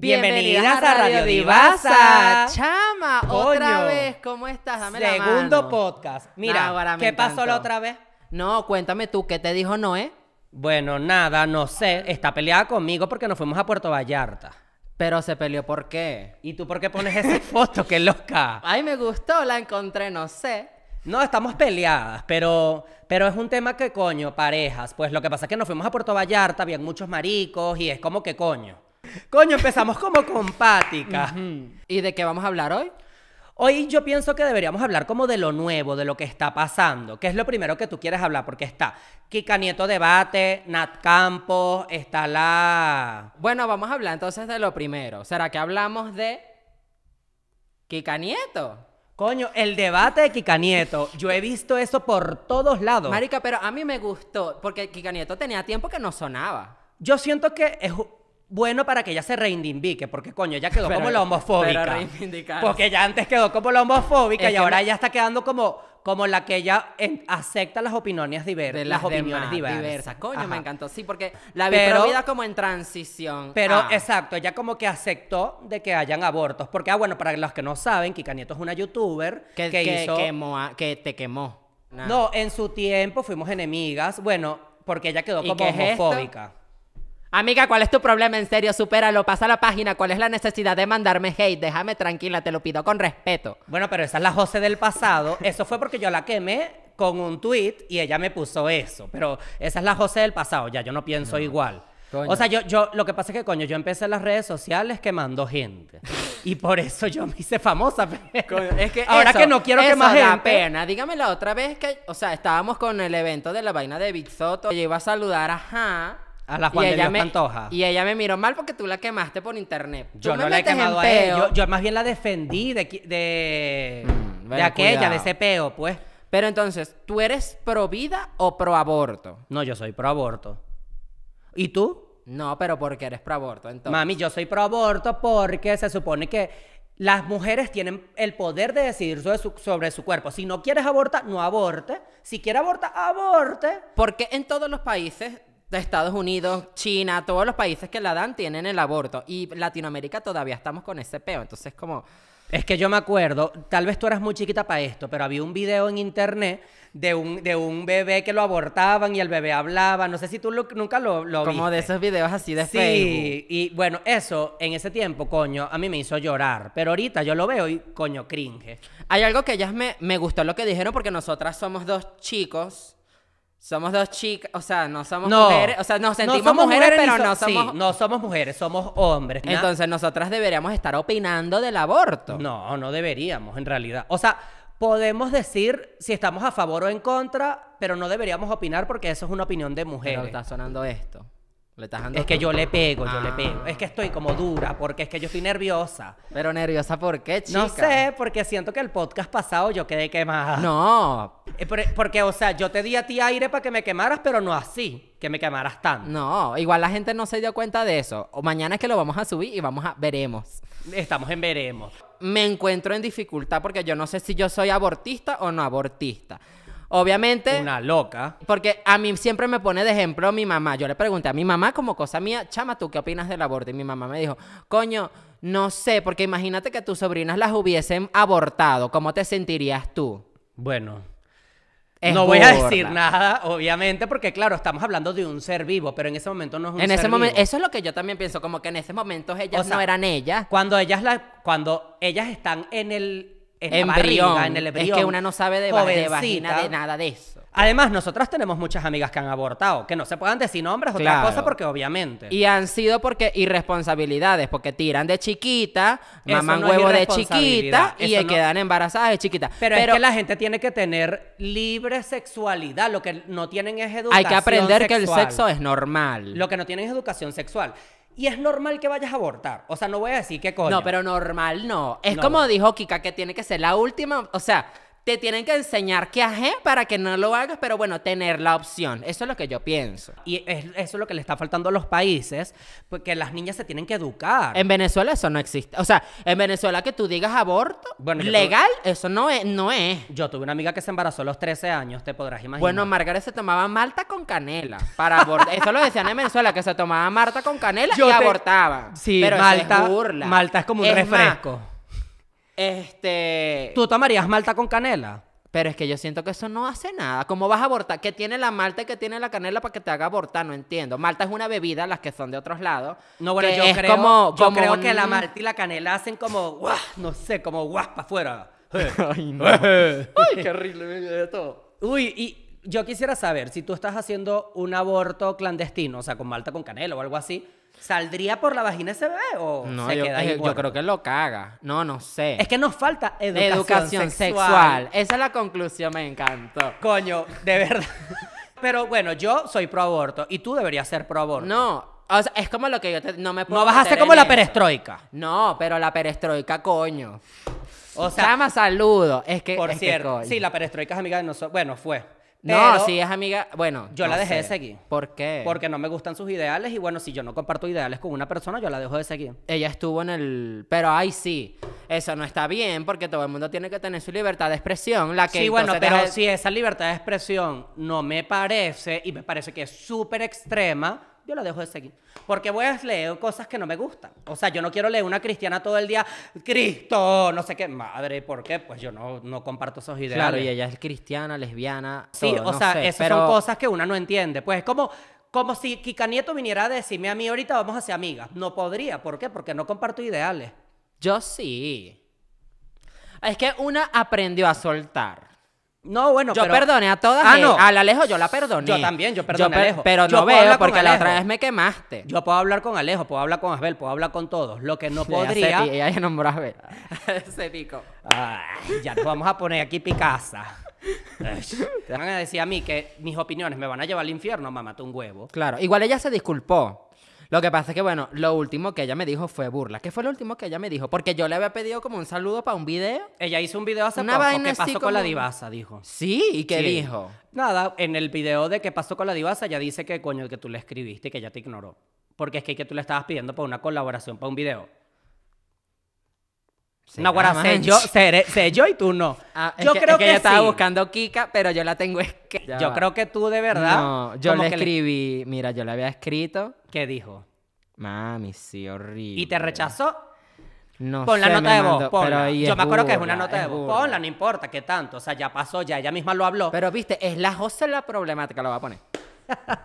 Bienvenidas, a Radio, Divasa. Chama, otra vez, ¿cómo estás? Dame Segundo podcast. Mira, ¿qué pasó la otra vez? No, cuéntame tú, ¿qué te dijo Noé? Bueno, nada, no sé. Está peleada conmigo porque nos fuimos a Puerto Vallarta. Pero se peleó, ¿por qué? ¿Y tú por qué pones esa foto? ¡Qué loca! Ay, me gustó, la encontré, no sé. No, estamos peleadas, pero, pero es un tema que, coño, parejas. Pues lo que pasa es que nos fuimos a Puerto Vallarta, habían muchos maricos y es como que, coño. Coño, empezamos como con ¿Y de qué vamos a hablar hoy? Hoy yo pienso que deberíamos hablar como de lo nuevo, de lo que está pasando, ¿Qué es lo primero que tú quieres hablar, porque está Kika Nieto Debate, Nat Campos, está la... Bueno, vamos a hablar entonces de lo primero. ¿Será que hablamos de Kika Nieto? Coño, el debate de Kika Nieto. Yo he visto eso por todos lados. Marica, pero a mí me gustó, porque Kika Nieto tenía tiempo que no sonaba. Yo siento que es bueno para que ella se reivindique, porque coño, ella quedó como la homofóbica. Porque ya antes quedó como la homofóbica y ahora ya ella está quedando como, como la que ella acepta las opiniones diversas. Las, opiniones diversas. Coño, me encantó. Sí, porque la vi como en transición. Pero ah. exacto, ella como que aceptó de que hayan abortos. Porque, ah, bueno, para los que no saben, Kika Nieto es una youtuber que, te quemó. No, en su tiempo fuimos enemigas. Bueno, porque ella quedó como homofóbica. Amiga, ¿cuál es tu problema? En serio, supéralo, pasa la página. ¿Cuál es la necesidad de mandarme hate? Déjame tranquila, te lo pido con respeto. Bueno, pero esa es la José del pasado. Eso fue porque yo la quemé con un tweet y ella me puso eso. Pero esa es la José del pasado, ya yo no pienso igual. O sea, yo, yo, lo que pasa es que, coño, yo empecé en las redes sociales quemando gente. y por eso yo me hice famosa. es que Ahora que no quiero que más da pena. Dígame la otra vez que, o sea, estábamos con el evento de la vaina de Big Soto. Yo iba a saludar a Ja a la Juan de me, antoja. Y ella me miró mal porque tú la quemaste por internet. yo no la he quemado a ella. Yo, más bien la defendí de, mm, de, aquella, de ese peo, pues. Pero entonces, ¿tú eres pro vida o pro aborto? No, yo soy pro aborto. ¿Y tú? No, pero porque eres pro aborto, entonces. Mami, yo soy pro aborto porque se supone que las mujeres tienen el poder de decidir sobre su, cuerpo. Si no quieres abortar, no aborte. Si quieres abortar, aborte. Porque en todos los países de Estados Unidos, China, todos los países que la dan tienen el aborto. Y Latinoamérica todavía estamos con ese peo. Entonces, como. Es que yo me acuerdo, tal vez tú eras muy chiquita para esto, pero había un video en internet de un, de un bebé que lo abortaban y el bebé hablaba. No sé si tú nunca lo, lo Como de esos videos así de sí, y bueno, eso en ese tiempo, coño, a mí me hizo llorar. Pero ahorita yo lo veo y, coño, cringe. Hay algo que ellas me, me gustó lo que dijeron porque nosotras somos dos chicos somos dos chicas, o sea, no somos mujeres, o sea, nos sentimos mujeres, pero no somos... no somos mujeres, somos hombres. Entonces nosotras deberíamos estar opinando del aborto. No, no deberíamos en realidad. O sea, podemos decir si estamos a favor o en contra, pero no deberíamos opinar porque eso es una opinión de mujeres. Pero está sonando esto es que yo le pego, yo le pego. Ah. Es que estoy como dura, porque es que yo estoy nerviosa. Pero nerviosa, ¿por qué, chica? No sé, porque siento que el podcast pasado yo quedé quemada. No. Eh, porque, o sea, yo te di a ti aire para que me quemaras, pero no así, que me quemaras tanto. No, igual la gente no se dio cuenta de eso. O mañana es que lo vamos a subir y vamos a veremos. Estamos en veremos. Me encuentro en dificultad porque yo no sé si yo soy abortista o no abortista. Obviamente. Una loca. Porque a mí siempre me pone de ejemplo mi mamá. Yo le pregunté a mi mamá como cosa mía, chama, ¿tú qué opinas del aborto? Y mi mamá me dijo, coño, no sé, porque imagínate que tus sobrinas las hubiesen abortado. ¿Cómo te sentirías tú? Bueno, no voy a decir nada, obviamente, porque claro, estamos hablando de un ser vivo, pero en ese momento no es un en ese momento, Eso es lo que yo también pienso, como que en ese momento ellas no eran ellas. Cuando ellas, la, cuando ellas están en el embrión. en el Es que una no sabe de, va de de nada de eso. Además, nosotras tenemos muchas amigas que han abortado, que no se puedan decir nombres, otra cosa, porque obviamente. Y han sido porque irresponsabilidades, porque tiran de chiquita, maman huevo de chiquita y quedan embarazadas de chiquita. Pero, es que la gente tiene que tener libre sexualidad, lo que no tienen es educación Hay que aprender que el sexo es normal. Lo que no tienen es educación sexual y es normal que vayas a abortar. O sea, no voy a decir qué coño. No, pero normal no. Es como dijo Kika, que tiene que ser la última. O sea, te tienen que enseñar qué hacer para que no lo hagas, pero bueno, tener la opción. Eso es lo que yo pienso. Y eso es lo que le está faltando a los países, porque pues, las niñas se tienen que educar. En Venezuela eso no existe. O sea, en Venezuela que tú digas aborto bueno, legal, eso no es, no es. Yo tuve una amiga que se embarazó a los 13 años, te podrás imaginar. Bueno, Margaret se tomaba malta con canela para eso lo decían en Venezuela, que se tomaba malta con canela y abortaba. Sí, pero malta, es Malta es como un refresco. Este. ¿Tú tomarías malta con canela? Pero es que yo siento que eso no hace nada. ¿Cómo vas a abortar? ¿Qué tiene la malta y qué tiene la canela para que te haga abortar? No entiendo. Malta es una bebida, las que son de otros lados. No, bueno, yo, creo, como, yo creo que la malta y la canela hacen como, no sé, como guaspa para afuera. Eh. Ay, no. Eh. Ay, qué horrible todo. Uy, y yo quisiera saber si tú estás haciendo un aborto clandestino, o sea, con malta con canela o algo así. ¿Saldría por la vagina ese bebé o no, se yo, queda ahí? Yo, creo que lo caga. No, no sé. Es que nos falta educación, sexual. Esa es la conclusión, me encantó. Coño, de verdad. Pero bueno, yo soy pro aborto y tú deberías ser pro aborto. No, o sea, es como lo que yo te, no me puedo No vas a ser como la perestroika. No, pero la perestroika, coño. O sea, más saludo. Es que. Por cierto. sí, la perestroika es amiga de nosotros. Bueno, fue no, si es amiga, bueno. Yo la dejé de seguir. ¿Por qué? Porque no me gustan sus ideales y bueno, si yo no comparto ideales con una persona, yo la dejo de seguir. Ella estuvo en el... Pero ay, sí, eso no está bien porque todo el mundo tiene que tener su libertad de expresión. La que sí, bueno, pero si esa libertad de expresión no me parece y me parece que es súper extrema, yo la dejo de seguir. Porque voy a leer cosas que no me gustan. O sea, yo no quiero leer una cristiana todo el día, Cristo, no sé qué. Madre, ¿por qué? Pues yo no, no comparto esos ideales. Claro, y ella es cristiana, lesbiana. Sí, o sea, esas son cosas que una no entiende. Pues es como, como si Kika Nieto viniera a decirme a mí ahorita vamos a ser amigas. No podría, ¿por qué? Porque no comparto ideales. Yo sí. Es que una aprendió a soltar. No, bueno, yo perdone a todas. Ah, no. Al Alejo yo la perdoné. Yo también, yo perdoné a Alejo. Pero no veo porque la otra vez me quemaste. Yo puedo hablar con Alejo, puedo hablar con Abel, puedo hablar con todos. Lo que no podría... Y ella ya nombró Abel. Se pico. ya nos vamos a poner aquí Picasa. Te van a decir a mí que mis opiniones me van a llevar al infierno, mamá, un huevo. Claro, igual ella se disculpó. Lo que pasa es que, bueno, lo último que ella me dijo fue burla. ¿Qué fue lo último que ella me dijo? Porque yo le había pedido como un saludo para un video. Ella hizo un video hace poco. ¿Qué pasó con la divasa? Dijo. Sí, ¿y qué dijo? Nada, en el video de qué pasó con la divasa, ella dice que coño, que tú le escribiste y que ella te ignoró. Porque es que, que tú le estabas pidiendo para una colaboración, para un video. No, guarda, sé yo, sé yo y tú no. Ah, yo creo que, ella estaba buscando Kika, pero yo la tengo yo creo que tú de verdad. No, yo le escribí, mira, yo le había escrito. ¿Qué dijo? Mami, sí, horrible. ¿Y te rechazó? No pon la nota de voz, ponla. Yo me acuerdo que es una nota de voz. Ponla, no importa qué tanto. O sea, ya pasó, ya ella misma lo habló. Pero viste, es la José la problemática, lo va a poner.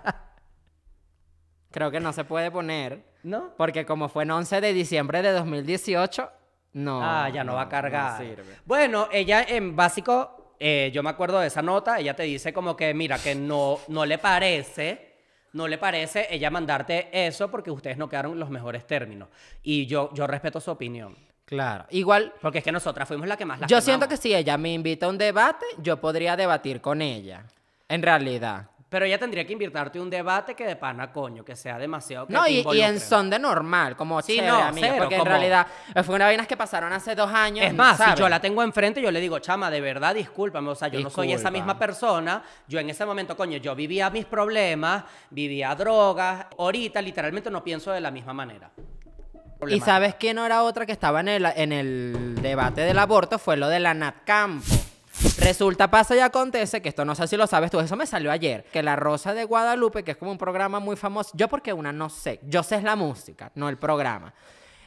creo que no se puede poner. ¿No? Porque como fue en 11 de diciembre de 2018 no. Ah, ya no, va a cargar. Bueno, ella en básico, eh, yo me acuerdo de esa nota, ella te dice como que, mira, que no, no le parece, no le parece ella mandarte eso porque ustedes no quedaron los mejores términos. Y yo, yo respeto su opinión. Claro, igual. Porque es que nosotras fuimos la que más la Yo siento que si ella me invita a un debate, yo podría debatir con ella. En realidad. Pero ella tendría que invitarte un debate que de pana, coño, que sea demasiado. no, y, en son de normal, como si no, porque en realidad eh, fue una vaina que pasaron hace dos años. Es más, si yo la tengo enfrente, yo le digo, chama, de verdad, discúlpame, o sea, yo no soy esa misma persona. Yo en ese momento, coño, yo vivía mis problemas, vivía drogas. Ahorita, literalmente, no pienso de la misma manera. Y sabes quién no era otra que estaba en el, en el debate del aborto, fue lo de la Nat Campo. Resulta, pasa y acontece, que esto no sé si lo sabes tú, eso me salió ayer, que La Rosa de Guadalupe, que es como un programa muy famoso, yo porque una no sé, yo sé es la música, no el programa.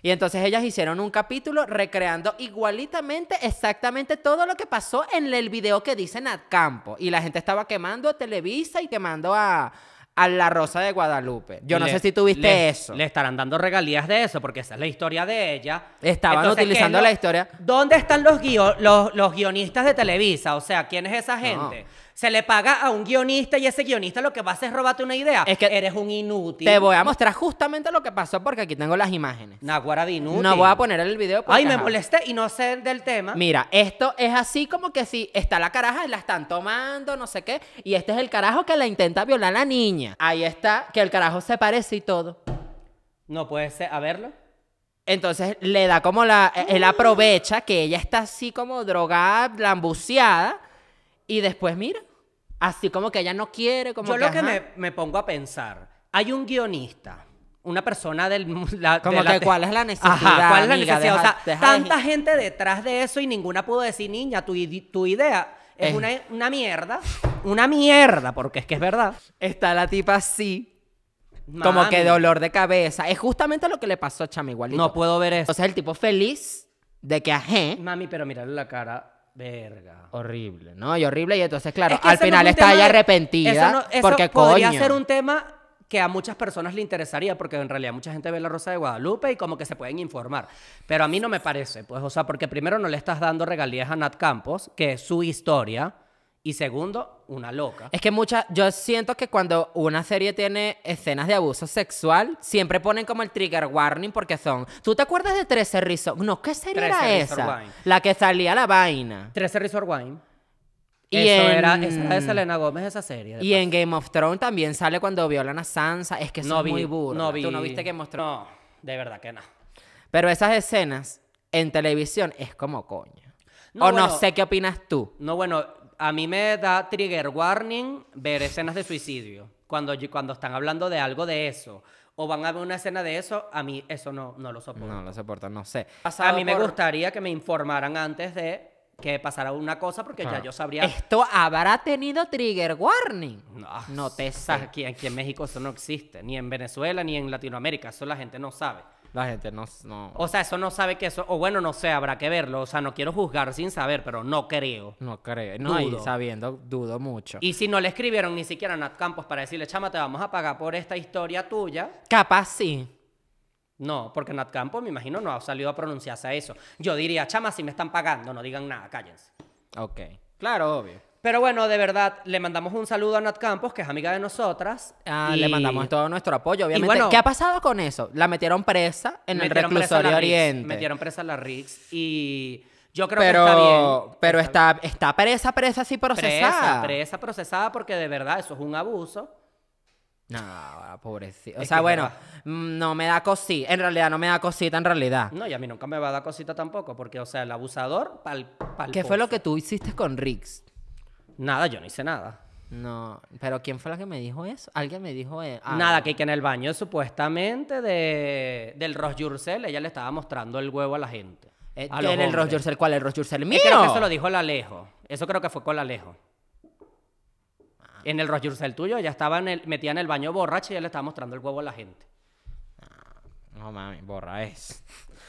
Y entonces ellas hicieron un capítulo recreando igualitamente exactamente todo lo que pasó en el video que dicen Ad Campo. Y la gente estaba quemando a Televisa y quemando a, a La Rosa de Guadalupe. Yo no sé si tuviste eso. Le estarán dando regalías de eso, porque esa es la historia de ella. Estaban utilizando la historia. ¿Dónde están los, los, los, guionistas de Televisa? O sea, ¿quién es esa gente? se le paga a un guionista y ese guionista lo que va a hacer es robarte una idea. Es que eres un inútil. Te voy a mostrar justamente lo que pasó porque aquí tengo las imágenes. Naguara de inútil. No voy a poner el video porque, Ay, me molesté y no sé del tema. Mira, esto es así como que si está la caraja y la están tomando, no sé qué, y este es el carajo que la intenta violar a la niña. Ahí está, que el carajo se parece y todo. No puede ser, a verlo. Entonces le da como la. Eh, él aprovecha que ella está así como drogada, lambuceada. Y después, mira, así como que ella no quiere, como Yo lo que me, me pongo a pensar, hay un guionista, una persona del como que cuál es la necesidad Ajá, cuál es la necesidad o sea tanta gente detrás de eso y ninguna pudo decir niña tu, tu idea es, eh. Una, una, mierda una mierda porque es que es verdad está la tipa así como que dolor de cabeza es justamente lo que le pasó a Chami igualito no puedo ver eso o sea el tipo feliz de que ajé mami pero mira la cara Verga. Horrible, ¿no? Y horrible. Y entonces, claro, al final está ella arrepentida. porque podría ser un tema que a muchas personas le interesaría, porque en realidad mucha gente ve la Rosa de Guadalupe y como que se pueden informar. Pero a mí no me parece, pues, o sea, porque primero no le estás dando regalías a Nat Campos, que es su historia y segundo, una loca. Es que muchas, yo siento que cuando una serie tiene escenas de abuso sexual, siempre ponen como el trigger warning porque son, ¿tú te acuerdas de 13 Rizos? No, ¿qué serie era esa? La que salía la vaina. 13 Rizor Wine. Y Eso era, esa de Selena Gómez esa serie. Y en Game of Thrones también sale cuando violan a Sansa. Es que no es muy burro. No vi. ¿Tú no viste Game mostró No, de verdad que no. Pero esas escenas en televisión es como coño. o no sé qué opinas tú. No, bueno, a mí me da trigger warning ver escenas de suicidio. Cuando, cuando están hablando de algo de eso. O van a ver una escena de eso, a mí eso no, no lo soporto. No lo soporto, no sé. a mí me gustaría que me informaran antes de que pasara una cosa porque ya yo sabría. Esto habrá tenido trigger warning. No, no te Aquí, aquí en México eso no existe, ni en Venezuela ni en Latinoamérica, eso la gente no sabe. La gente no, no... O sea, eso no sabe que eso... O bueno, no sé, habrá que verlo. O sea, no quiero juzgar sin saber, pero no creo. No creo. No, y sabiendo, dudo mucho. Y si no le escribieron ni siquiera a Nat Campos para decirle, chama, te vamos a pagar por esta historia tuya. Capaz sí. No, porque Nat Campos, me imagino, no ha salido a pronunciarse a eso. Yo diría, chama, si me están pagando, no digan nada, cállense. Ok. Claro, obvio. Pero bueno, de verdad, le mandamos un saludo a Nat Campos, que es amiga de nosotras. Ah, le mandamos todo nuestro apoyo, obviamente. ¿Qué ha pasado con eso? La metieron presa en el reclusorio Oriente. metieron presa a la Rix y... Yo creo que está bien. Pero está, presa, presa sí procesada. Presa, procesada porque de verdad eso es un abuso. No, ah, pobrecito. O sea, bueno, mm, no. me da cosita. En realidad, no me da cosita, en realidad. No, y a mí nunca me va a dar cosita tampoco, porque, o sea, el abusador, pal, ¿Qué fue lo que tú hiciste con rix. Nada, yo no hice nada. No, pero ¿quién fue la que me dijo eso? Alguien me dijo eso? Eh, ah, nada, que, que en el baño supuestamente de, del Ross ella le estaba mostrando el huevo a la gente. ¿En eh, el Ross Yurcel cuál? ¿El Ross Yurcel mío? eso lo dijo el Alejo. Eso creo que fue con el Alejo. En el Ross Yurcel tuyo ella estaba en el, metida en el baño borracha y ella le estaba mostrando el huevo a la gente. Ah, no, mami, borra es.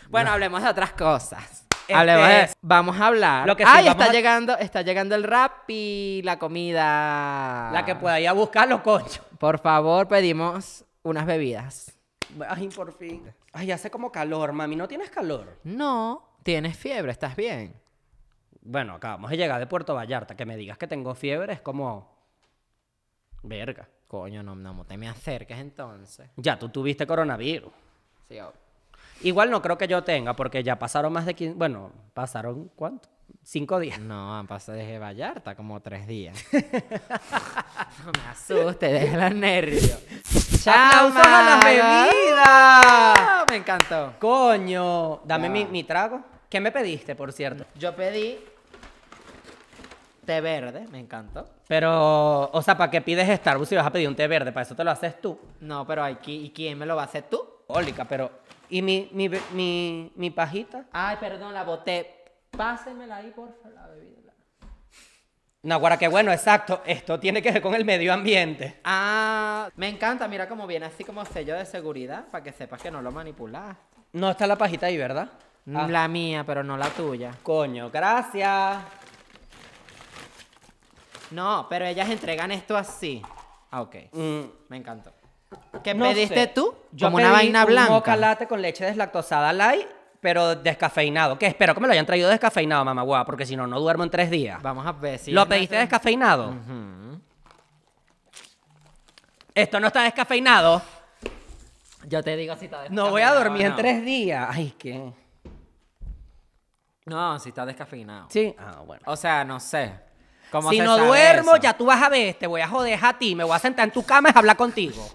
Bueno, hablemos de otras cosas. Este, vamos a hablar. Lo que Ay, está llegando, está llegando el rap y la comida. La que pueda ir a buscarlo, coño. Por favor, pedimos unas bebidas. Ay, por fin. Ay, hace como calor, mami. ¿No tienes calor? No, tienes fiebre, estás bien. Bueno, acabamos de llegar de Puerto Vallarta. Que me digas que tengo fiebre es como... Verga. Coño, no, no te me acerques entonces. Ya tú tuviste coronavirus. Sí, obvio. Igual no creo que yo tenga, porque ya pasaron más de 15. Bueno, pasaron cuánto? Cinco días. No, han pasado desde Vallarta como tres días. no me asustes, los nervios. ¡Aplausos a las bebidas! ¡Ah! Me encantó. Coño, dame mi, trago. ¿Qué me pediste, por cierto? Yo pedí té verde, me encantó. Pero, o sea, ¿para qué pides Starbucks si vas a pedir un té verde? Para eso te lo haces tú. No, pero aquí, ¿y quién me lo va a hacer tú? Ólica, pero y mi, mi, pajita. Ay, perdón, la boté. Pásenmela ahí, por la bebida. No, guarda, que bueno, exacto. Esto tiene que ver con el medio ambiente. Ah, me encanta. Mira cómo viene así como sello de seguridad para que sepas que no lo manipulaste. No está la pajita ahí, ¿verdad? Mm, ah. La mía, pero no la tuya. Coño, gracias. No, pero ellas entregan esto así. Ah, ok. Mm. Me encantó. ¿Qué pediste tú? Como una vaina blanca. un con leche deslactosada light, pero descafeinado. Que espero que me lo hayan traído descafeinado, mamá porque si no, no duermo en tres días. Vamos a ver si. ¿Lo pediste descafeinado? Esto no está descafeinado. Yo te digo si está descafeinado. No voy a dormir en tres días. Ay, qué. No, si está descafeinado. Sí. Ah, bueno. O sea, no sé. Si no duermo, ya tú vas a ver, te voy a joder a ti, me voy a sentar en tu cama y hablar contigo.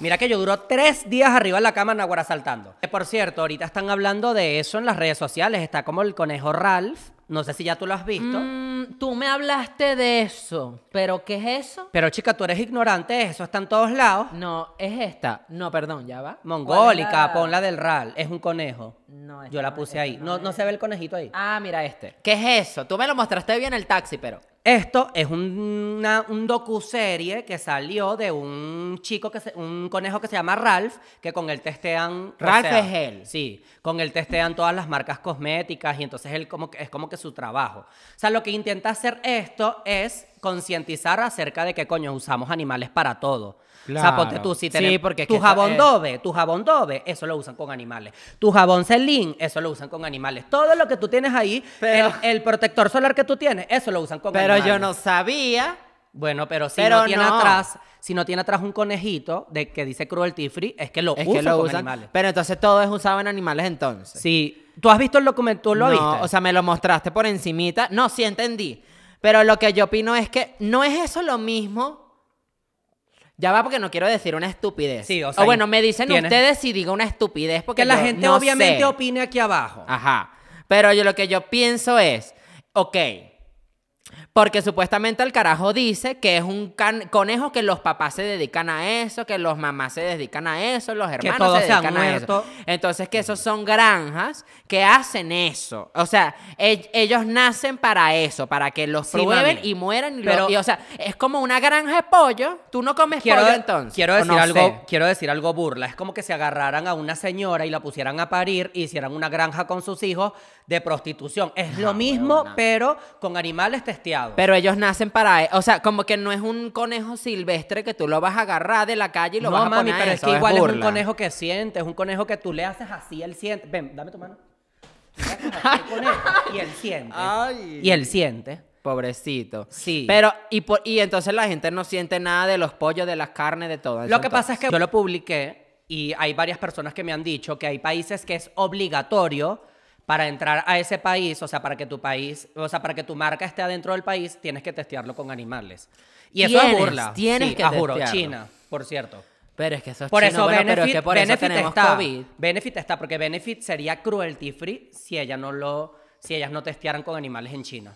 Mira que yo duró tres días arriba en la cama en Aguara saltando. Por cierto, ahorita están hablando de eso en las redes sociales. Está como el conejo Ralph. No sé si ya tú lo has visto. Mm, tú me hablaste de eso. ¿Pero qué es eso? Pero chica, tú eres ignorante. Eso está en todos lados. No, es esta. No, perdón, ya va. Mongólica, La del RAL. Es un conejo. No, Yo la puse ahí. No, no, se ve el conejito ahí. Ah, mira este. ¿Qué es eso? Tú me lo mostraste bien el taxi, pero. Esto es una, un docuserie que salió de un chico, que un conejo que se llama Ralph, que con él testean... Ralph es él. Sí, con él testean todas las marcas cosméticas y entonces él como es como que su trabajo. O sea, lo que intenta hacer esto es concientizar acerca de que coño usamos animales para todo zapote tú, si sí, porque tu jabón Dove, tu jabón Dove, eso lo usan con animales. Tu jabón Celine, eso lo usan con animales. Todo lo que tú tienes ahí, el, protector solar que tú tienes, eso lo usan con pero animales. Pero yo no sabía. Bueno, pero si no tiene atrás, si no tiene atrás un conejito de que dice cruelty free, es que lo, usan con animales. Pero entonces todo es usado en animales entonces. Sí. ¿Tú has visto el tú lo viste? o sea, me lo mostraste por encimita. No, sí entendí. Pero lo que yo opino es que no es eso lo mismo ya va porque no quiero decir una estupidez. o bueno, me dicen ustedes si digo una estupidez porque. la gente obviamente opine aquí abajo. Ajá. Pero yo lo que yo pienso es, ok, porque supuestamente el carajo dice que es un conejo que los papás se dedican a eso, que los mamás se dedican a eso, los hermanos se dedican a eso. Entonces que esos son granjas que hacen eso. O sea, ellos nacen para eso, para que los prueben y mueran. Pero, o sea, es como una granja de pollo. Tú no comes pollo entonces. Quiero decir, algo, quiero decir algo burla. Es como que se agarraran a una señora y la pusieran a parir, hicieran una granja con sus hijos de prostitución. Es ah, lo mismo, pero con animales testeados. Pero ellos nacen para, e, o sea, como que no es un conejo silvestre que tú lo vas a agarrar de la calle y lo vas a mami, pero es que igual es, un conejo que siente, es un conejo que tú le haces así, él siente. Ven, dame tu mano. y él siente. Y él siente. Pobrecito. Sí. Pero, y, por, y entonces la gente no siente nada de los pollos, de las carnes, de todo. lo que pasa es que yo lo publiqué y hay varias personas que me han dicho que hay países que es obligatorio para entrar a ese país, o sea, para que tu país, o sea, para que tu marca esté adentro del país, tienes que testearlo con animales. Y eso es burla. Tienes que testearlo. China, por cierto. Pero es que eso es por, eso, Benefit, por eso está, Benefit está, porque Benefit sería cruelty free si ella no lo si ellas no testearan con animales en China.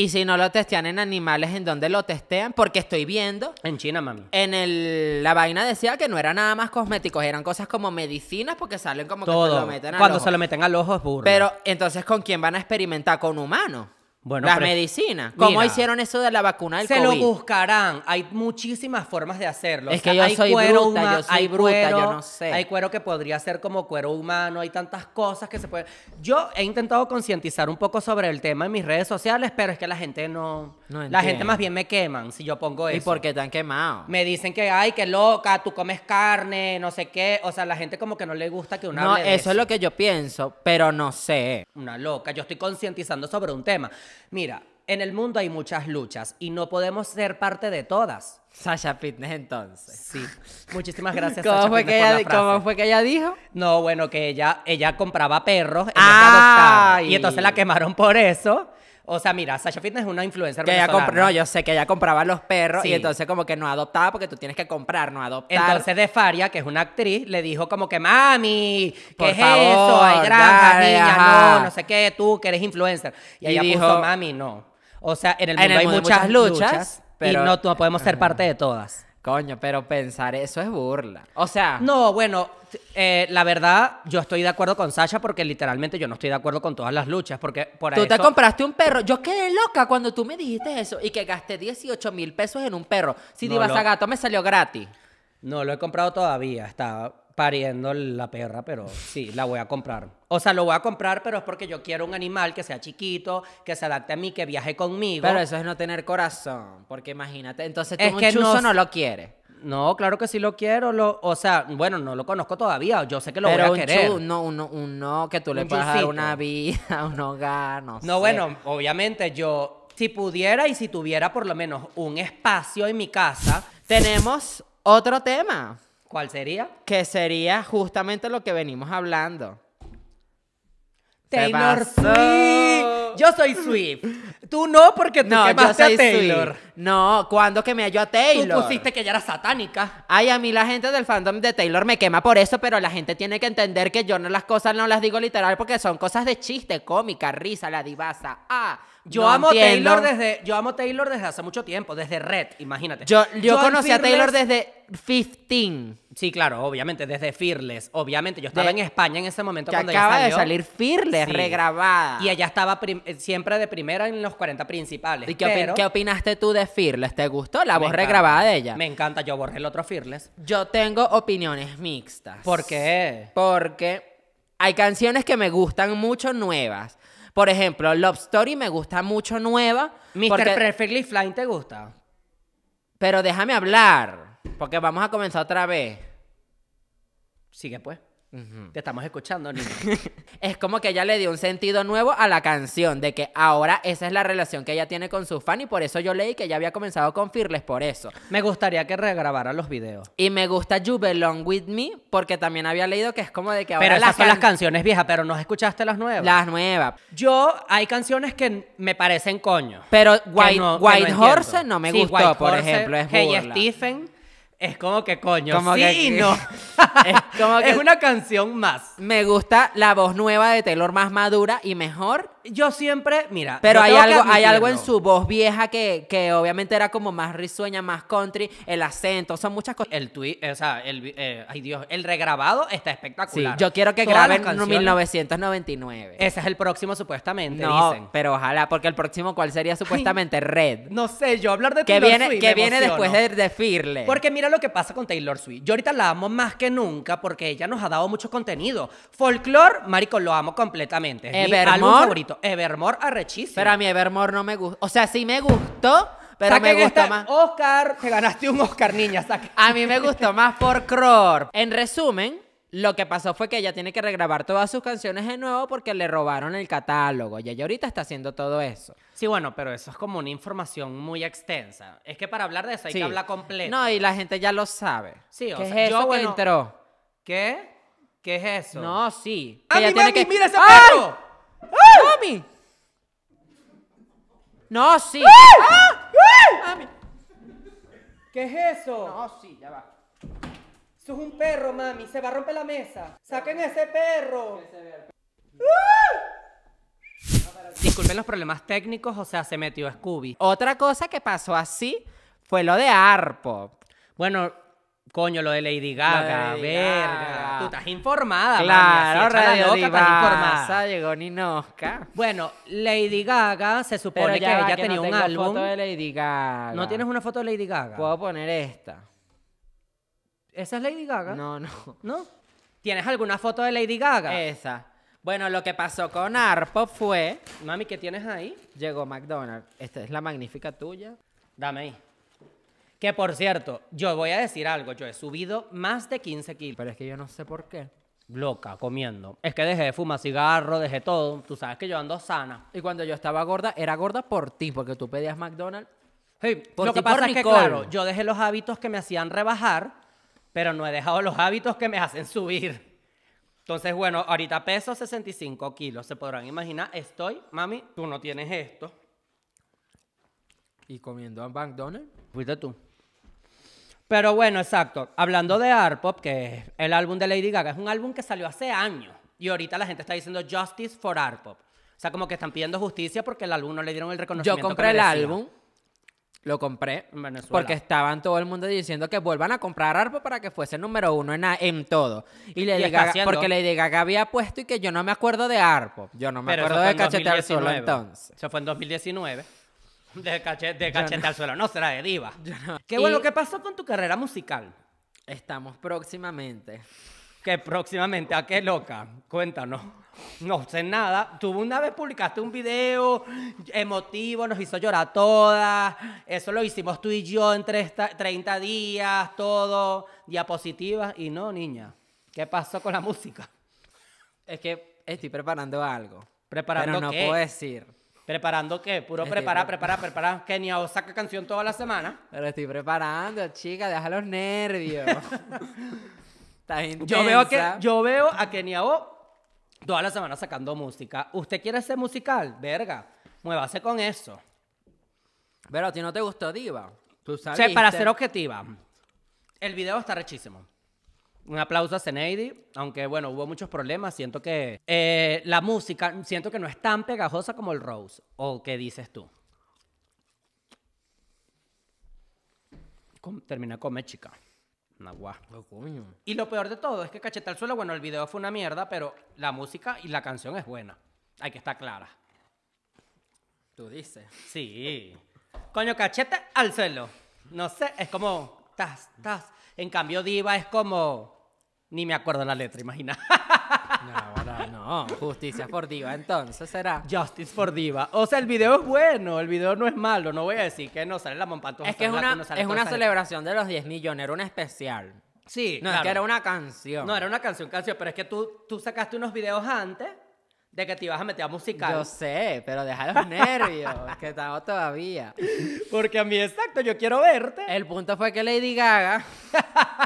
Y si no lo testean en animales, ¿en dónde lo testean? Porque estoy viendo. En China, mami. En el, la vaina decía que no era nada más cosméticos, eran cosas como medicinas porque salen como que se lo meten al Cuando se lo meten al ojo es burro. Pero entonces, ¿con quién van a experimentar? ¿Con humanos? La medicina. ¿Cómo hicieron eso de la vacuna del Se lo buscarán. Hay muchísimas formas de hacerlo. Es que yo hay soy bruta, yo soy yo no sé. Hay cuero que podría ser como cuero humano, hay tantas cosas que se pueden. Yo he intentado concientizar un poco sobre el tema en mis redes sociales, pero es que la gente no. la gente más bien me queman si yo pongo eso. ¿Y por qué te han quemado? Me dicen que, ay, qué loca, tú comes carne, no sé qué. O sea, la gente como que no le gusta que uno hable de eso es lo que yo pienso, pero no sé. Una loca. Yo estoy concientizando sobre un tema. Mira, en el mundo hay muchas luchas y no podemos ser parte de todas. Sasha Fitness, entonces. Sí. Muchísimas gracias, ¿Cómo Sasha fue que ella, ¿Cómo fue que ella dijo? No, bueno, que ella, ella compraba perros Y entonces la quemaron por eso. O sea, mira, Sasha Fitness es una influencer que venezolana. no, yo sé que ella compraba los perros y entonces como que no adoptaba porque tú tienes que comprar, no adoptar. Entonces de Faria, que es una actriz, le dijo como que, mami, ¿qué es eso? Hay granjas, niña, no, no sé qué, tú que eres influencer. Y, ella dijo, puso, mami, no. O sea, en el mundo, hay muchas, luchas, y no, no podemos ser parte de todas. Coño, pero pensar eso es burla. O sea. No, bueno, eh, la verdad, yo estoy de acuerdo con Sasha porque literalmente yo no estoy de acuerdo con todas las luchas. Porque por Tú te compraste un perro. Yo quedé loca cuando tú me dijiste eso y que gasté 18 mil pesos en un perro. Si ibas a gato, me salió gratis. No, lo he comprado todavía. Está pariendo la perra, pero sí, la voy a comprar. O sea, lo voy a comprar, pero es porque yo quiero un animal que sea chiquito, que se adapte a mí, que viaje conmigo. Pero eso es no tener corazón, porque imagínate, entonces es un que chuzo no... no lo quiere No, claro que sí lo quiero. Lo, o sea, bueno, no lo conozco todavía. Yo sé que lo voy a querer. Un no, un que tú le puedas dar una vida, un hogar, no, No, bueno, obviamente yo, si pudiera y si tuviera por lo menos un espacio en mi casa. Tenemos otro tema. ¿Cuál sería? Que sería justamente lo que venimos hablando. Taylor Swift. Yo soy Swift. Tú no, porque tú no, quemaste yo soy a Taylor. No, ¿cuándo quemé yo a Taylor? Tú pusiste que ella era satánica. Ay, a mí la gente del fandom de Taylor me quema por eso, pero la gente tiene que entender que yo no las cosas no las digo literal porque son cosas de chiste, cómica, risa, la divasa. Ah, yo amo Taylor desde yo amo Taylor desde hace mucho tiempo, desde Red, imagínate. Yo, yo, conocí a Taylor desde 15. Sí, claro, obviamente, desde Fearless. Obviamente, yo estaba en España en ese momento cuando acaba de salir Fearless, regrabada. Y ella estaba eh, siempre de primera en los 40 principales. ¿Y qué, qué opinaste tú de Fearless? ¿Te gustó la voz regrabada de ella? Me encanta, yo borré el otro Fearless. Yo tengo opiniones mixtas. ¿Por qué? Porque hay canciones que me gustan mucho nuevas. Por ejemplo, Love Story me gusta mucho nueva. Mr. Perfectly Flying te gusta. Pero déjame hablar, porque vamos a comenzar otra vez. Sigue pues. Te estamos escuchando, es como que ella le dio un sentido nuevo a la canción, de que ahora esa es la relación que ella tiene con su fan y por eso yo leí que ella había comenzado con Fearless por eso. Me gustaría que regrabara los videos. Y me gusta You Belong With Me porque también había leído que es como de que ahora... Pero esas son las canciones viejas, pero ¿no escuchaste las nuevas? Las nuevas. Yo, hay canciones que me parecen coño. Pero White, Horse no me gustó, por ejemplo, es Hey Stephen es como que coño, sí no. es, como que es una canción más. Me gusta la voz nueva de Taylor más madura y mejor yo siempre, mira. Pero hay algo, hay algo en su voz vieja que, obviamente era como más risueña, más country, el acento, son muchas cosas. El tweet, eh, o sea, el, eh, ay Dios, el regrabado está espectacular. yo quiero que grabe graben 1999. Ese es el próximo, supuestamente, no, Pero ojalá, porque el próximo, ¿cuál sería supuestamente? Red. No sé, yo hablar de Taylor viene, Que viene después de, decirle Porque mira lo que pasa con Taylor Swift. Yo ahorita la amo más que nunca porque ella nos ha dado mucho contenido. Folklore, marico, lo amo completamente. Es mi favorito. Evermore. a arrechísimo. Pero a mí Evermore no me gusta. O sea, sí me gustó, pero me gusta más. Oscar, te ganaste un Oscar, niña. A mí me gustó más por Cror. En resumen, lo que pasó fue que ella tiene que regrabar todas sus canciones de nuevo porque le robaron el catálogo y ella ahorita está haciendo todo eso. Sí, bueno, pero eso es como una información muy extensa. Es que para hablar de eso hay que hablar completo. No, y la gente ya lo sabe. Sí, o ¿Qué yo, que entró? ¿Qué? ¿Qué es eso? No, sí. ella tiene mami, que... mira ese ¡Ay! perro! ¡Mami! No, sí. ¡Ah! Ah. ¡Ah! ¿Qué es eso? No, sí, ya va. Eso es un perro, mami. Se va a romper la mesa. ¡Saquen ese perro! Disculpen los problemas técnicos, o sea, se metió Scooby. Otra cosa que pasó así fue lo de Arpo. Bueno, Coño, lo de Lady Gaga, verga. Tú estás informada. Claro, mami, estás informada. Llegó Ninoska. Bueno, Lady Gaga se supone que ella tenía no un álbum. foto de Lady Gaga. ¿No tienes una foto de Lady Gaga? Puedo poner esta. ¿Esa es Lady Gaga? No, no. ¿No? ¿Tienes alguna foto de Lady Gaga? Esa. Bueno, lo que pasó con Arpo fue... Mami, ¿qué tienes ahí? Llegó McDonald's. Esta es la magnífica tuya. Dame ahí. Que por cierto, yo voy a decir algo, yo he subido más de 15 kilos. Pero es que yo no sé por qué. Loca, comiendo. Es que dejé de fumar cigarro, dejé todo. Tú sabes que yo ando sana. Y cuando yo estaba gorda, era gorda por ti, porque tú pedías McDonald's. lo que pasa es que, claro, yo dejé los hábitos que me hacían rebajar, pero no he dejado los hábitos que me hacen subir. Entonces, bueno, ahorita peso 65 kilos. Se podrán imaginar, estoy, mami, tú no tienes esto. ¿Y comiendo a McDonald's? Fuiste tú. Pero bueno, exacto. Hablando de ARPOP, que es el álbum de Lady Gaga, es un álbum que salió hace años. Y ahorita la gente está diciendo Justice for ARPOP, O sea, como que están pidiendo justicia porque el álbum no le dieron el reconocimiento. Yo compré el álbum. Lo compré porque estaban todo el mundo diciendo que vuelvan a comprar ARPOP para que fuese número uno en, todo. Y Lady Gaga, porque Lady Gaga había puesto y que yo no me acuerdo de ARPOP, Yo no me acuerdo de Cachetear Solo entonces. Eso fue en 2019. De cachete, de al suelo, no será de diva. Qué bueno, ¿qué pasó con tu carrera musical? Estamos próximamente. ¿Qué próximamente, ¿a qué loca? Cuéntanos. No sé nada. Tú una vez publicaste un video emotivo, nos hizo llorar todas. Eso lo hicimos tú y yo en 30 días, todo, diapositivas. Y no, niña, ¿qué pasó con la música? Es que estoy preparando algo. ¿Preparando pero no puedo decir. ¿Preparando qué? Puro preparar, preparar, preparar. Kenia o saca canción toda la semana. Pero estoy preparando, chica, deja los nervios. Yo veo, que, yo veo a Kenia O toda la semana sacando música. ¿Usted quiere ser musical? Verga, muévase con eso. Pero a ti no te gustó Diva. Tú para ser objetiva, el video está rechísimo. Un aplauso a Zeneidi, aunque bueno, hubo muchos problemas. Siento que eh, la música, siento que no es tan pegajosa como el Rose. ¿O qué dices tú? Terminé termina come, chica. Oh, coño. Y lo peor de todo es que Cachete al Suelo, bueno, el video fue una mierda, pero la música y la canción es buena. Hay que estar clara. Tú dices. Sí. Coño, Cachete al Suelo. No sé, es como... Tas, tas. En cambio, Diva es como... Ni me acuerdo la letra, imagina. No, no, no. Justicia por Diva, entonces será. Justice for Diva. O sea, el video es bueno, el video no es malo. No voy a decir que no sale la mompantoja. Es que es una, es una celebración de los 10 millones, era un especial. Sí. No, es que era una canción. No, era una canción, canción, pero es que tú, tú sacaste unos videos antes de que te ibas a meter a musical. Yo sé, pero deja los nervios, que estaba todavía. Porque a mí, exacto, yo quiero verte. El punto fue que Lady Gaga.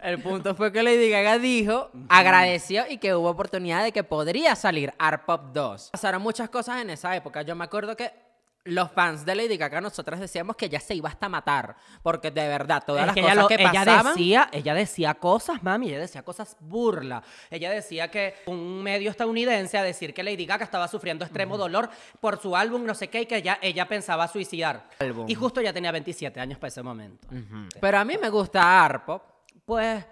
El punto fue que Lady Gaga dijo, agradeció y que hubo oportunidad de que podría salir Art Pop 2. Pasaron muchas cosas en esa época. Yo me acuerdo que los fans de Lady Gaga nosotras decíamos que ya se iba hasta matar, porque de verdad todas las cosas lo, que ella decía, ella decía cosas, mami, ella decía cosas burla. Ella decía que un medio estadounidense a decir que Lady Gaga estaba sufriendo extremo dolor por su álbum, no sé qué, y que ella, pensaba suicidar. Y justo ya tenía 27 años para ese momento. Pero a mí me gusta Arpop pues...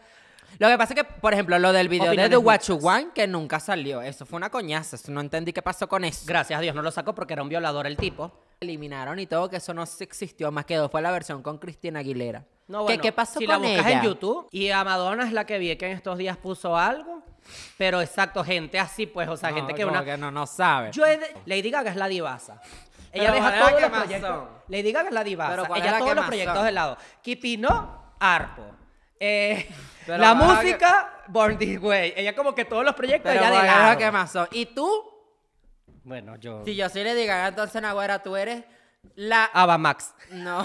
Lo que pasa es que, por ejemplo, lo del video de The Watch One, que nunca salió. Eso fue una coñaza. no entendí qué pasó con eso. Gracias a Dios no lo sacó porque era un violador el tipo. Eliminaron y todo, que eso no existió más que dos. Fue la versión con Cristina Aguilera. No, bueno, ¿Qué, ¿Qué, pasó si la buscas en YouTube. Y a Madonna es la que vi que en estos días puso algo. Pero exacto, gente así, pues, o sea, gente que una. Que no, no sabe. Yo diga de... Lady Gaga es la divasa. Ella deja todos los proyectos. Lady Gaga es la divasa. Ella todos los proyectos de lado. Kipino, arpo. Eh, la música, Born This Way. Ella como que todos los proyectos, de más ¿Y tú? Bueno, yo... Si yo sí le diga, entonces, Nagüera, tú eres la... Max No.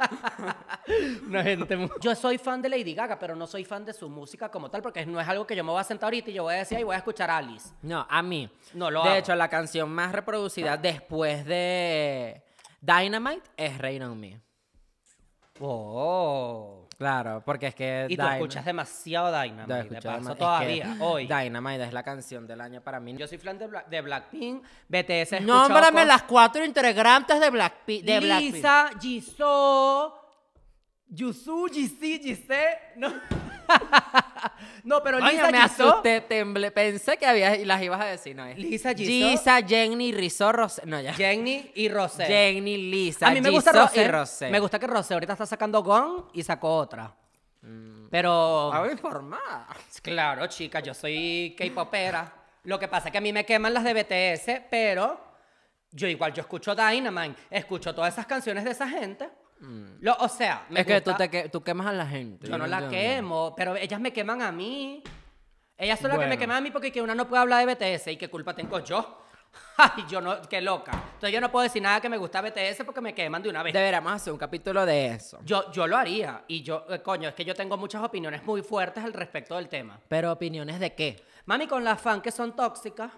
no gente... muy Yo soy fan de Lady Gaga, pero no soy fan de su música como tal, porque no es algo que yo me voy a sentar ahorita y yo voy a decir, y voy a escuchar a Alice. No, a mí. No lo De hecho, la canción más reproducida después de Dynamite es Rain On Me. Oh. Claro, porque es que. Y tú escuchas demasiado Dynamite. De paso todavía, hoy. Dynamite es la canción del año para mí. Yo soy fan de, de Blackpink, BTS. Nómbrame las cuatro integrantes de Blackpink. De Lisa, Jisoo, Yusu, Jisoo, Jisoo No. no, pero Lisa me asusté, Pensé que había, las ibas a decir, no es. Lisa Jenny, Rizzo, Rosé. No, ya. Jenny y Rosé. Jenny, Lisa, A mí me gusta Rosé. y Rosé. Me gusta que Rosé ahorita está sacando Gone y sacó otra. Mm. Pero... A informada. Claro, chica, yo soy K-popera. Lo que pasa es que a mí me queman las de BTS, pero yo igual, yo escucho Dynamite, escucho todas esas canciones de esa gente Mm. o sea, me Es que tú, te quemas a la gente. Yo no, la quemo, pero ellas me queman a mí. Ellas son las que me queman a mí porque que una no puede hablar de BTS y qué culpa tengo yo. Ay, yo no, qué loca. Entonces yo no puedo decir nada que me gusta BTS porque me queman de una vez. Deberíamos hacer un capítulo de eso. Yo, yo lo haría. Y yo, eh, coño, es que yo tengo muchas opiniones muy fuertes al respecto del tema. ¿Pero opiniones de qué? Mami, con las fans que son tóxicas.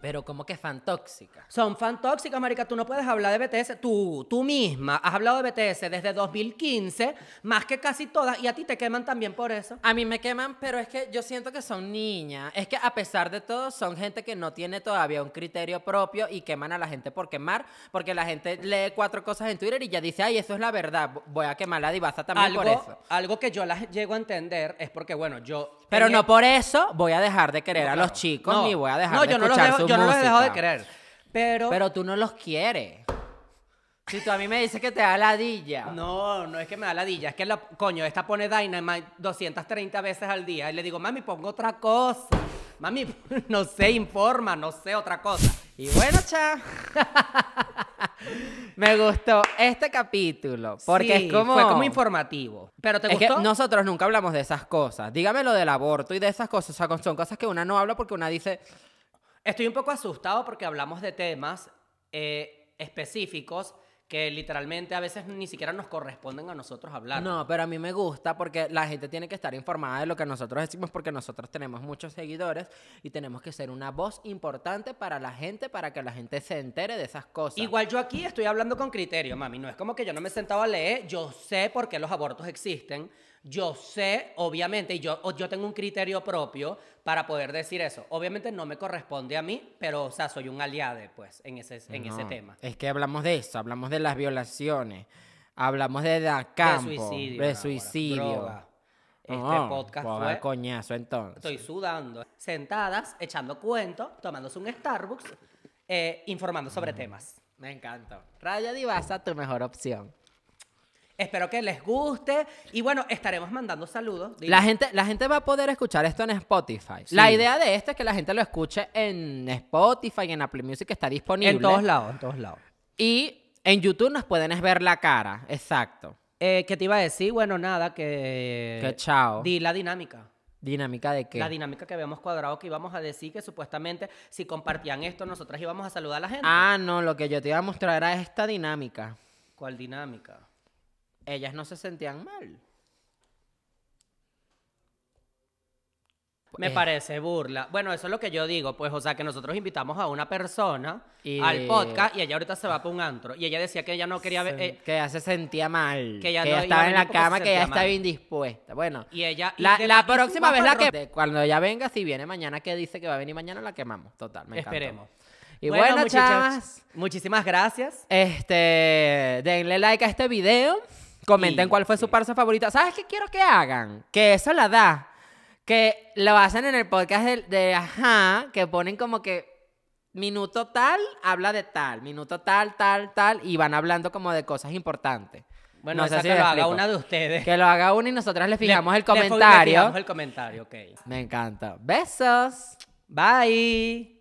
Pero como que fan tóxica Son fan tóxicas, marica. Tú no puedes hablar de BTS. Tú, tú misma has hablado de BTS desde 2015, más que casi todas. Y a ti te queman también por eso. A mí me queman, pero es que yo siento que son niñas. Es que a pesar de todo, son gente que no tiene todavía un criterio propio y queman a la gente por quemar. Porque la gente lee cuatro cosas en Twitter y ya dice, ay, eso es la verdad. Voy a quemar la divaza también por eso. Algo que yo las llego a entender es porque, bueno, yo... Pero no e por eso voy a dejar de querer a los chicos ni voy a dejar de escuchar no yo, no lo he dejado de querer. Pero, pero tú no los quieres. Si tú a mí me dices que te da ladilla. No, no es que me da ladilla, es que la coño, esta pone Dynamite 230 veces al día y le digo, "Mami, pongo otra cosa." Mami, no sé, informa, no sé otra cosa. Y bueno, cha. me gustó este capítulo porque como fue como informativo. Pero te gustó? nosotros nunca hablamos de esas cosas. Dígame lo del aborto y de esas cosas, o sea, son cosas que una no habla porque una dice Estoy un poco asustado porque hablamos de temas eh, específicos que literalmente a veces ni siquiera nos corresponden a nosotros hablar. No, pero a mí me gusta porque la gente tiene que estar informada de lo que nosotros decimos porque nosotros tenemos muchos seguidores y tenemos que ser una voz importante para la gente, para que la gente se entere de esas cosas. Igual yo aquí estoy hablando con criterio, mami. No es como que yo no me he sentado a leer, yo sé por qué los abortos existen. Yo sé, obviamente, y yo, yo tengo un criterio propio para poder decir eso. Obviamente no me corresponde a mí, pero, o sea, soy un aliado, pues, en ese, en ese tema. Es que hablamos de eso, hablamos de las violaciones, hablamos de da de suicidio. De suicidio. Este podcast pues, fue... coñazo entonces. Estoy sudando. Sentadas, echando cuentos, tomándose un Starbucks, eh, informando sobre mm. temas. Me encanta. Radio Divasa, tu mejor opción. Espero que les guste. Y bueno, estaremos mandando saludos. La gente, la gente va a poder escuchar esto en Spotify. La idea de esto es que la gente lo escuche en Spotify, en Apple Music, que está disponible. En todos lados, en todos lados. Y en YouTube nos pueden ver la cara, exacto. Eh, ¿Qué te iba a decir? Bueno, nada, que... Que chao. Di la dinámica. ¿Dinámica de qué? La dinámica que habíamos cuadrado que íbamos a decir que supuestamente si compartían esto, nosotras íbamos a saludar a la gente. Ah, no, lo que yo te iba a mostrar era esta dinámica. ¿Cuál dinámica? ellas no se sentían mal. Me eh. parece burla. Bueno, eso es lo que yo digo, pues, o sea, que nosotros invitamos a una persona al podcast y ella ahorita se va para un antro. Y ella decía que ella no quería ver. Eh, que ella se sentía mal. Que ella, no estaba en la cama, que ella estaba indispuesta. Bueno, y ella. la, próxima vez la que. Cuando ella venga, si viene mañana, que dice que va a venir mañana, la quemamos. Total, me encanta. Esperemos. Y bueno, bueno muchísimas gracias. Este, denle like a este video. Comenten cuál fue su parso favorita. ¿Sabes qué quiero que hagan? Que eso la da. Que lo hacen en el podcast de, Ajá, que ponen como que minuto tal habla de tal, minuto tal, tal, tal, y van hablando como de cosas importantes. Bueno, no que lo haga una de ustedes. Que lo haga una y nosotras le fijamos el comentario. Le fijamos el comentario, ok. Me encanta. Besos. Bye.